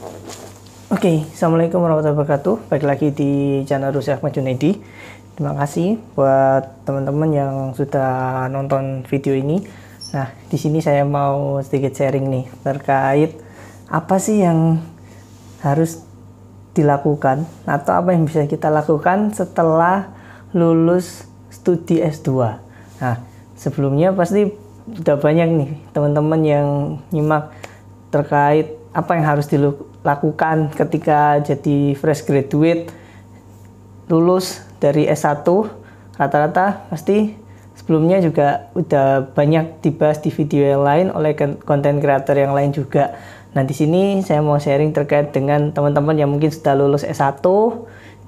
Oke, okay, Assalamualaikum warahmatullahi wabarakatuh. Baik lagi di channel Rusia Ahmad Junedi. Terima kasih buat teman-teman yang sudah nonton video ini. Nah, di sini saya mau sedikit sharing nih terkait apa sih yang harus dilakukan atau apa yang bisa kita lakukan setelah lulus studi S2. Nah, sebelumnya pasti udah banyak nih teman-teman yang nyimak terkait apa yang harus dilakukan lakukan ketika jadi fresh graduate lulus dari S1 rata-rata pasti sebelumnya juga udah banyak dibahas di video yang lain oleh konten creator yang lain juga. Nah, di sini saya mau sharing terkait dengan teman-teman yang mungkin sudah lulus S1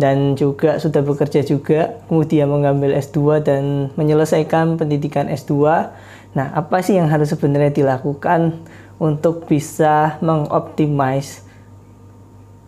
dan juga sudah bekerja juga, kemudian mengambil S2 dan menyelesaikan pendidikan S2. Nah, apa sih yang harus sebenarnya dilakukan untuk bisa mengoptimize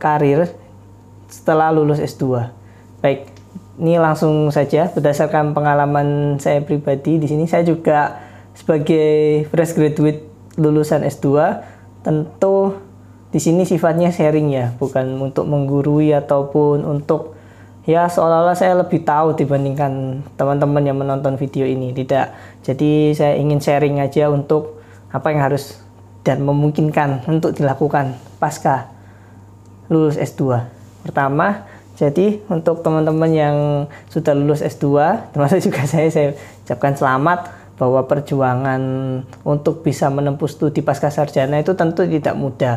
karir setelah lulus S2. Baik, ini langsung saja berdasarkan pengalaman saya pribadi di sini saya juga sebagai fresh graduate lulusan S2 tentu di sini sifatnya sharing ya, bukan untuk menggurui ataupun untuk ya seolah-olah saya lebih tahu dibandingkan teman-teman yang menonton video ini. Tidak. Jadi saya ingin sharing aja untuk apa yang harus dan memungkinkan untuk dilakukan pasca lulus S2. Pertama, jadi untuk teman-teman yang sudah lulus S2, termasuk juga saya, saya ucapkan selamat bahwa perjuangan untuk bisa menempuh studi pasca sarjana itu tentu tidak mudah.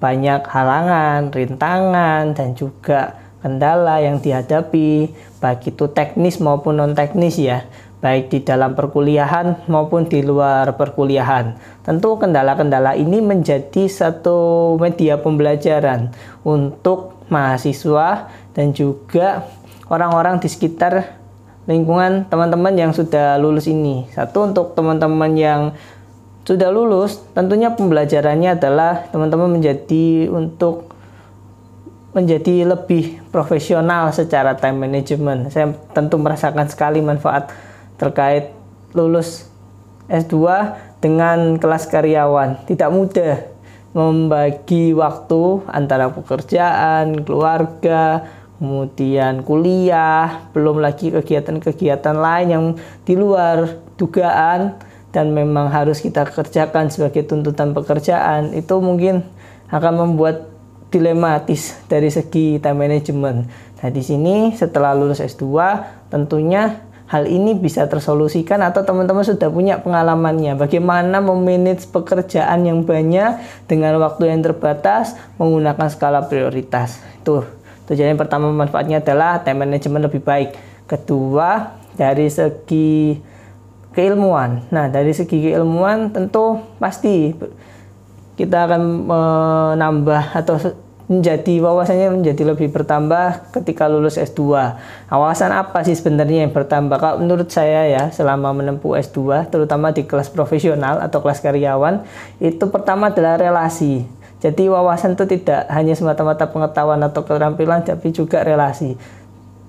Banyak halangan, rintangan, dan juga kendala yang dihadapi, baik itu teknis maupun non-teknis ya baik di dalam perkuliahan maupun di luar perkuliahan. Tentu kendala-kendala ini menjadi satu media pembelajaran untuk mahasiswa dan juga orang-orang di sekitar lingkungan teman-teman yang sudah lulus ini. Satu untuk teman-teman yang sudah lulus, tentunya pembelajarannya adalah teman-teman menjadi untuk menjadi lebih profesional secara time management. Saya tentu merasakan sekali manfaat terkait lulus S2 dengan kelas karyawan. Tidak mudah membagi waktu antara pekerjaan, keluarga, kemudian kuliah, belum lagi kegiatan-kegiatan lain yang di luar dugaan dan memang harus kita kerjakan sebagai tuntutan pekerjaan itu mungkin akan membuat dilematis dari segi time management. Nah, di sini setelah lulus S2 tentunya hal ini bisa tersolusikan atau teman-teman sudah punya pengalamannya bagaimana memanage pekerjaan yang banyak dengan waktu yang terbatas menggunakan skala prioritas itu tujuan yang pertama manfaatnya adalah time management lebih baik kedua dari segi keilmuan nah dari segi keilmuan tentu pasti kita akan menambah atau menjadi wawasannya menjadi lebih bertambah ketika lulus S2. Wawasan apa sih sebenarnya yang bertambah? Kalau menurut saya ya, selama menempuh S2 terutama di kelas profesional atau kelas karyawan, itu pertama adalah relasi. Jadi wawasan itu tidak hanya semata-mata pengetahuan atau keterampilan tapi juga relasi.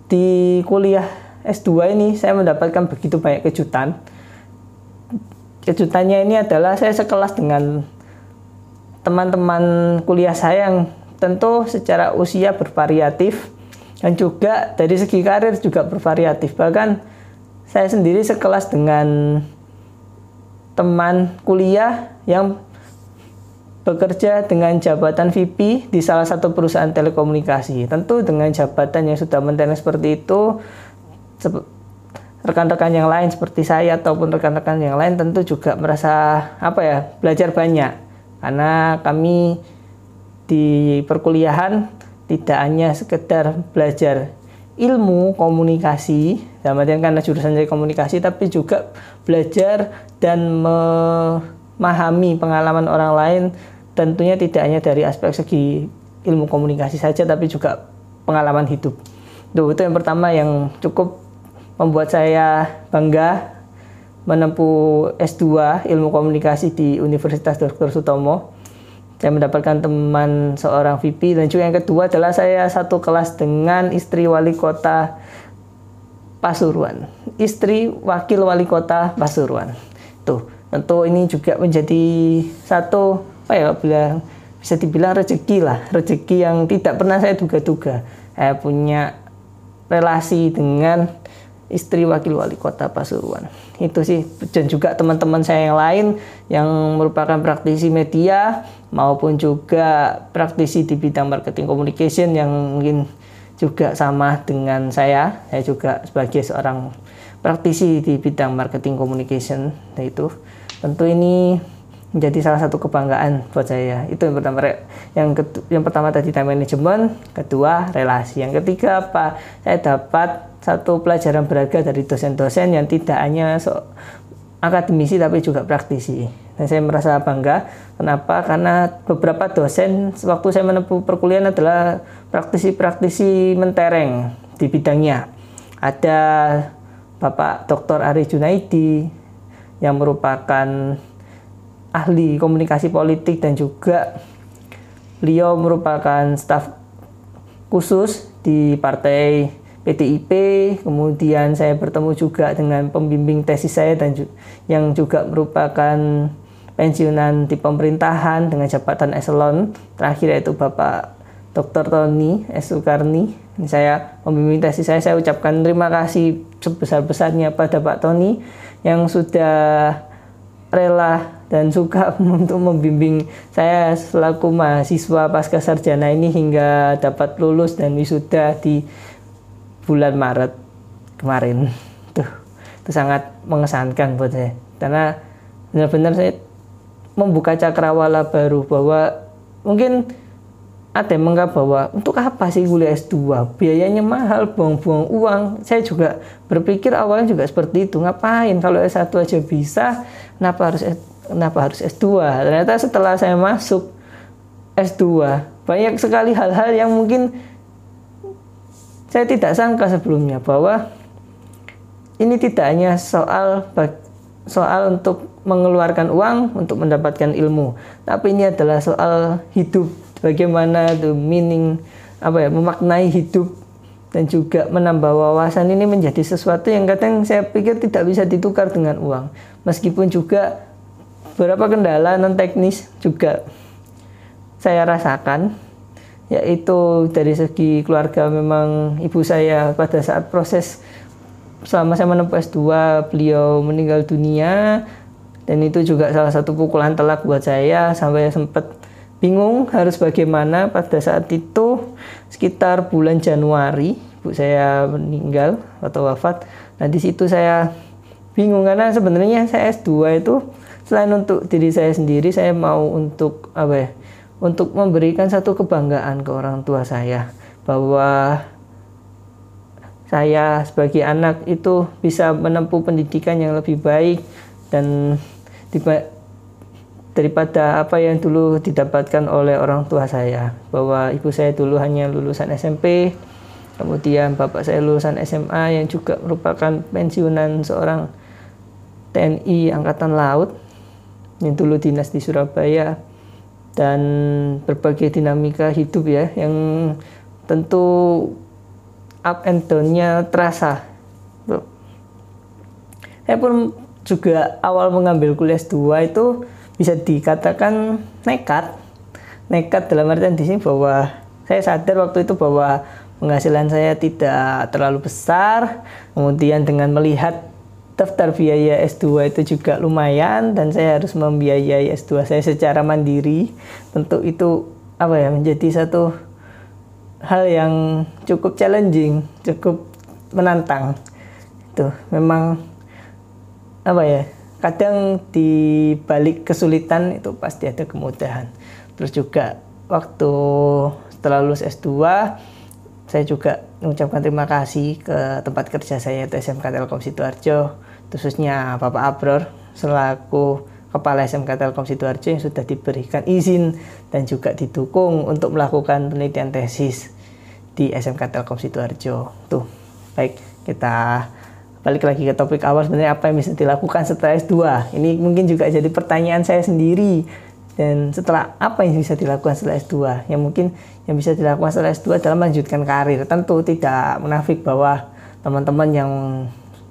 Di kuliah S2 ini saya mendapatkan begitu banyak kejutan. Kejutannya ini adalah saya sekelas dengan teman-teman kuliah saya yang tentu secara usia bervariatif dan juga dari segi karir juga bervariatif. Bahkan saya sendiri sekelas dengan teman kuliah yang bekerja dengan jabatan VP di salah satu perusahaan telekomunikasi. Tentu dengan jabatan yang sudah menteneng seperti itu rekan-rekan yang lain seperti saya ataupun rekan-rekan yang lain tentu juga merasa apa ya belajar banyak karena kami di perkuliahan tidak hanya sekedar belajar ilmu komunikasi dalam artian karena jurusan dari komunikasi tapi juga belajar dan memahami pengalaman orang lain tentunya tidak hanya dari aspek segi ilmu komunikasi saja tapi juga pengalaman hidup itu itu yang pertama yang cukup membuat saya bangga menempuh S2 ilmu komunikasi di Universitas Dr. Sutomo saya mendapatkan teman seorang VP dan juga yang kedua adalah saya satu kelas dengan istri wali kota Pasuruan, istri wakil wali kota Pasuruan. Tuh, tentu ini juga menjadi satu apa ya bilang bisa dibilang rezeki lah, rezeki yang tidak pernah saya duga-duga. Saya punya relasi dengan istri wakil wali kota Pasuruan. Itu sih dan juga teman-teman saya yang lain yang merupakan praktisi media maupun juga praktisi di bidang marketing communication yang mungkin juga sama dengan saya. Saya juga sebagai seorang praktisi di bidang marketing communication yaitu nah, tentu ini menjadi salah satu kebanggaan buat saya. Itu yang pertama. Yang kedua, yang pertama tadi time management, kedua relasi. Yang ketiga apa? Saya dapat satu pelajaran berharga dari dosen-dosen yang tidak hanya so akademisi tapi juga praktisi. Dan saya merasa bangga. Kenapa? Karena beberapa dosen waktu saya menempuh perkuliahan adalah praktisi-praktisi mentereng di bidangnya. Ada Bapak Dr. Ari Junaidi yang merupakan ahli komunikasi politik dan juga beliau merupakan staf khusus di partai PTIP. Kemudian saya bertemu juga dengan pembimbing tesis saya dan ju yang juga merupakan pensiunan di pemerintahan dengan jabatan eselon terakhir yaitu Bapak Dr. Tony S. Sukarni. Saya pembimbing tesis saya, saya ucapkan terima kasih sebesar-besarnya pada Pak Tony yang sudah rela dan suka untuk membimbing saya selaku mahasiswa pasca sarjana ini hingga dapat lulus dan wisuda di bulan Maret kemarin. Tuh, itu sangat mengesankan buat saya. Karena benar-benar saya membuka cakrawala baru bahwa mungkin ada yang menganggap bahwa untuk apa sih kuliah S2? Biayanya mahal, buang-buang uang. Saya juga berpikir awalnya juga seperti itu. Ngapain kalau S1 aja bisa, kenapa harus s kenapa harus S2? Ternyata setelah saya masuk S2, banyak sekali hal-hal yang mungkin saya tidak sangka sebelumnya bahwa ini tidak hanya soal soal untuk mengeluarkan uang untuk mendapatkan ilmu, tapi ini adalah soal hidup bagaimana the meaning apa ya memaknai hidup dan juga menambah wawasan ini menjadi sesuatu yang kadang saya pikir tidak bisa ditukar dengan uang meskipun juga beberapa kendala non teknis juga saya rasakan yaitu dari segi keluarga memang ibu saya pada saat proses selama saya menempuh S2 beliau meninggal dunia dan itu juga salah satu pukulan telak buat saya sampai sempat bingung harus bagaimana pada saat itu sekitar bulan Januari ibu saya meninggal atau wafat nah di situ saya bingung karena sebenarnya saya S2 itu selain untuk diri saya sendiri saya mau untuk apa ya untuk memberikan satu kebanggaan ke orang tua saya bahwa saya sebagai anak itu bisa menempuh pendidikan yang lebih baik dan tiba daripada apa yang dulu didapatkan oleh orang tua saya bahwa ibu saya dulu hanya lulusan SMP kemudian bapak saya lulusan SMA yang juga merupakan pensiunan seorang TNI Angkatan Laut yang dulu dinas di Surabaya dan berbagai dinamika hidup ya yang tentu up and down-nya terasa. Saya pun juga awal mengambil kuliah S2 itu bisa dikatakan nekat. Nekat dalam artian di sini bahwa saya sadar waktu itu bahwa penghasilan saya tidak terlalu besar. Kemudian dengan melihat daftar biaya S2 itu juga lumayan dan saya harus membiayai S2 saya secara mandiri. Tentu itu apa ya menjadi satu hal yang cukup challenging, cukup menantang. Itu memang apa ya? Kadang di balik kesulitan itu pasti ada kemudahan. Terus juga waktu setelah lulus S2 saya juga mengucapkan terima kasih ke tempat kerja saya itu SMK Telkom Sidoarjo khususnya Bapak Abror selaku Kepala SMK Telkom Sidoarjo yang sudah diberikan izin dan juga didukung untuk melakukan penelitian tesis di SMK Telkom Sidoarjo. Tuh, baik kita balik lagi ke topik awal sebenarnya apa yang bisa dilakukan setelah S2 ini mungkin juga jadi pertanyaan saya sendiri dan setelah apa yang bisa dilakukan setelah S2 yang mungkin yang bisa dilakukan setelah S2 adalah melanjutkan karir tentu tidak menafik bahwa teman-teman yang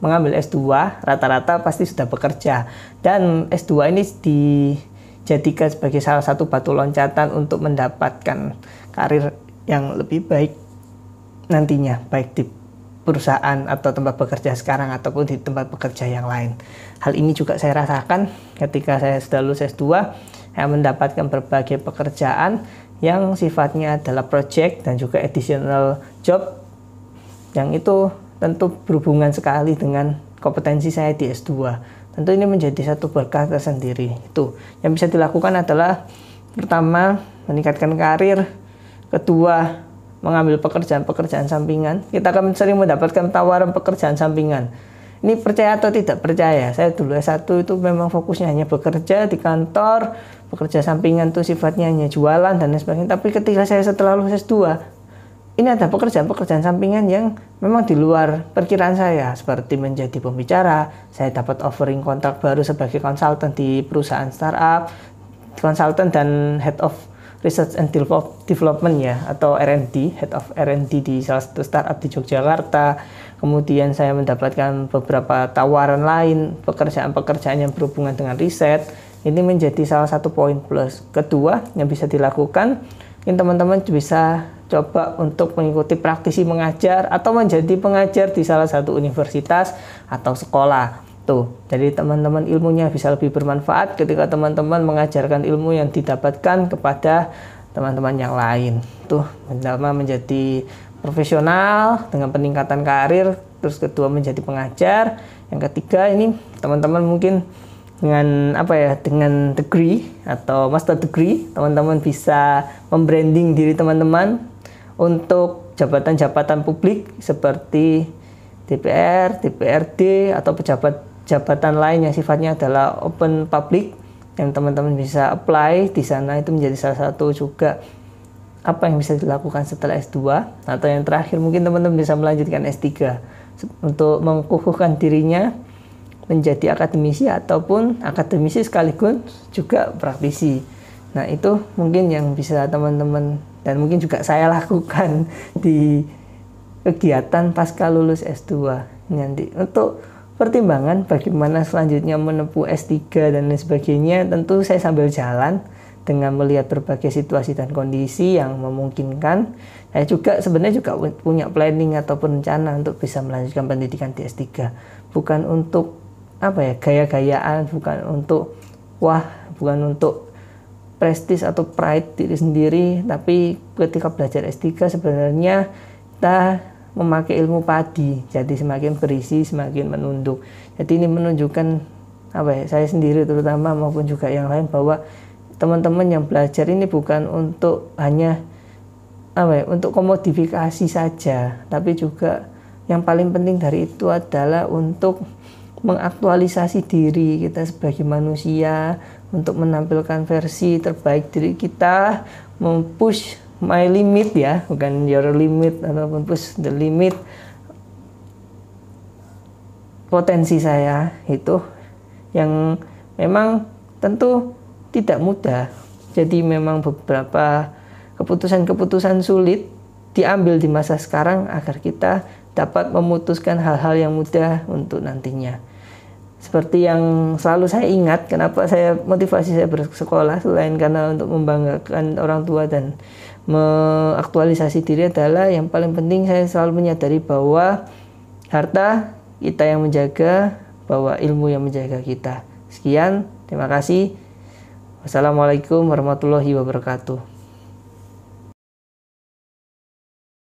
mengambil S2 rata-rata pasti sudah bekerja dan S2 ini dijadikan sebagai salah satu batu loncatan untuk mendapatkan karir yang lebih baik nantinya baik di perusahaan atau tempat bekerja sekarang ataupun di tempat bekerja yang lain. Hal ini juga saya rasakan ketika saya sudah lulus S2, saya mendapatkan berbagai pekerjaan yang sifatnya adalah project dan juga additional job yang itu tentu berhubungan sekali dengan kompetensi saya di S2. Tentu ini menjadi satu berkah tersendiri. Itu yang bisa dilakukan adalah pertama meningkatkan karir, kedua mengambil pekerjaan-pekerjaan sampingan. Kita akan sering mendapatkan tawaran pekerjaan sampingan. Ini percaya atau tidak percaya, saya dulu S1 itu memang fokusnya hanya bekerja di kantor, bekerja sampingan tuh sifatnya hanya jualan dan lain sebagainya. Tapi ketika saya setelah lulus S2, ini ada pekerjaan-pekerjaan sampingan yang memang di luar perkiraan saya seperti menjadi pembicara, saya dapat offering kontrak baru sebagai konsultan di perusahaan startup, konsultan dan head of research and development ya atau R&D, head of R&D di salah satu startup di Yogyakarta. Kemudian saya mendapatkan beberapa tawaran lain, pekerjaan-pekerjaan yang berhubungan dengan riset. Ini menjadi salah satu poin plus. Kedua yang bisa dilakukan, ini teman-teman bisa coba untuk mengikuti praktisi mengajar atau menjadi pengajar di salah satu universitas atau sekolah. Tuh, jadi teman-teman ilmunya bisa lebih bermanfaat ketika teman-teman mengajarkan ilmu yang didapatkan kepada teman-teman yang lain. Tuh, pertama menjadi profesional dengan peningkatan karir, terus kedua menjadi pengajar, yang ketiga ini teman-teman mungkin dengan apa ya dengan degree atau master degree teman-teman bisa membranding diri teman-teman untuk jabatan-jabatan publik seperti DPR, DPRD atau pejabat jabatan lain yang sifatnya adalah open public yang teman-teman bisa apply di sana itu menjadi salah satu juga apa yang bisa dilakukan setelah S2 atau yang terakhir mungkin teman-teman bisa melanjutkan S3 untuk mengukuhkan dirinya menjadi akademisi ataupun akademisi sekaligus juga praktisi. Nah, itu mungkin yang bisa teman-teman dan mungkin juga saya lakukan di kegiatan pasca lulus S2 nanti untuk pertimbangan bagaimana selanjutnya menempuh S3 dan lain sebagainya tentu saya sambil jalan dengan melihat berbagai situasi dan kondisi yang memungkinkan saya juga sebenarnya juga punya planning ataupun rencana untuk bisa melanjutkan pendidikan di S3 bukan untuk apa ya gaya-gayaan bukan untuk wah bukan untuk prestis atau pride diri sendiri tapi ketika belajar S3 sebenarnya kita memakai ilmu padi jadi semakin berisi semakin menunduk jadi ini menunjukkan apa ya saya sendiri terutama maupun juga yang lain bahwa teman-teman yang belajar ini bukan untuk hanya apa ya untuk komodifikasi saja tapi juga yang paling penting dari itu adalah untuk mengaktualisasi diri kita sebagai manusia untuk menampilkan versi terbaik diri kita, mempush my limit ya, bukan your limit ataupun push the limit potensi saya itu yang memang tentu tidak mudah. Jadi memang beberapa keputusan-keputusan sulit diambil di masa sekarang agar kita dapat memutuskan hal-hal yang mudah untuk nantinya. Seperti yang selalu saya ingat, kenapa saya motivasi saya bersekolah selain karena untuk membanggakan orang tua dan mengaktualisasi diri adalah yang paling penting saya selalu menyadari bahwa harta kita yang menjaga, bahwa ilmu yang menjaga kita. Sekian, terima kasih. Wassalamualaikum warahmatullahi wabarakatuh.